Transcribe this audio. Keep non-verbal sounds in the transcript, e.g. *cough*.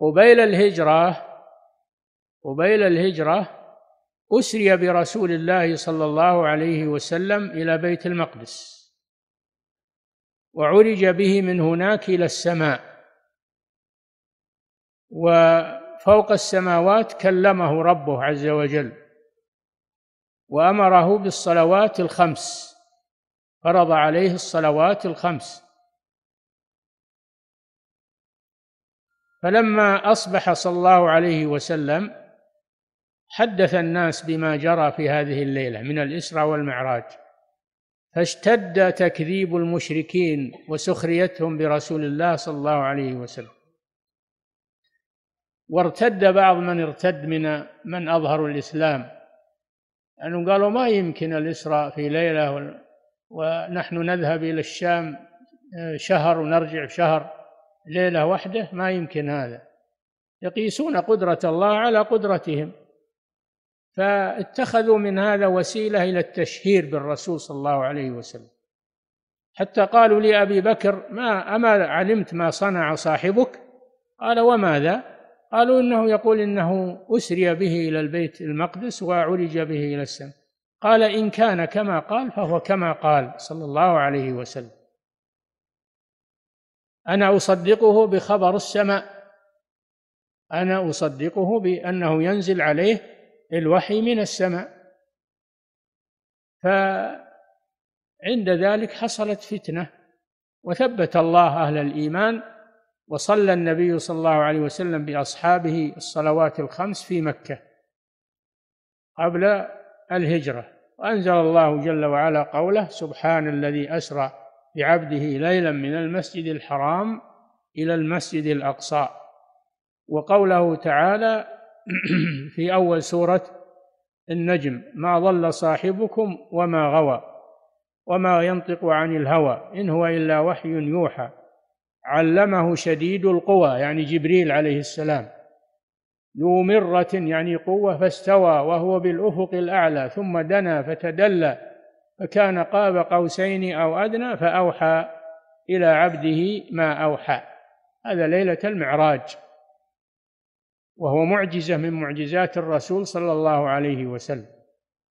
قبيل الهجرة قبيل الهجرة أسري برسول الله صلى الله عليه وسلم إلى بيت المقدس وعرج به من هناك إلى السماء وفوق السماوات كلمه ربه عز وجل وأمره بالصلوات الخمس فرض عليه الصلوات الخمس فلما اصبح صلى الله عليه وسلم حدث الناس بما جرى في هذه الليله من الاسرى والمعراج فاشتد تكذيب المشركين وسخريتهم برسول الله صلى الله عليه وسلم وارتد بعض من ارتد من من اظهروا الاسلام انهم قالوا ما يمكن الاسراء في ليله ونحن نذهب الى الشام آه، شهر ونرجع شهر ليلة واحدة ما يمكن هذا يقيسون قدرة الله على قدرتهم فاتخذوا من هذا وسيلة إلى التشهير بالرسول صلى الله عليه وسلم حتى قالوا لأبي بكر ما أما علمت ما صنع صاحبك قال وماذا قالوا إنه يقول إنه أسري به إلى البيت المقدس وعرج به إلى السماء قال إن كان كما قال فهو كما قال صلى الله عليه وسلم أنا أصدقه بخبر السماء أنا أصدقه بأنه ينزل عليه الوحي من السماء فعند ذلك حصلت فتنة وثبت الله أهل الإيمان وصلى النبي صلى الله عليه وسلم بأصحابه الصلوات الخمس في مكة قبل الهجرة وأنزل الله جل وعلا قوله سبحان الذي أسرى بعبده ليلا من المسجد الحرام إلى المسجد الأقصى وقوله تعالى *clears throat* في أول سورة النجم ما ضل صاحبكم وما غوى وما ينطق عن الهوى إن هو إلا وحي يوحى علمه شديد القوى يعني جبريل عليه السلام ذو مرة يعني قوة فاستوى وهو بالأفق الأعلى ثم دنا فتدلى فكان قاب قوسين أو أدنى فأوحى إلى عبده ما أوحى هذا ليلة المعراج وهو معجزة من معجزات الرسول صلى الله عليه وسلم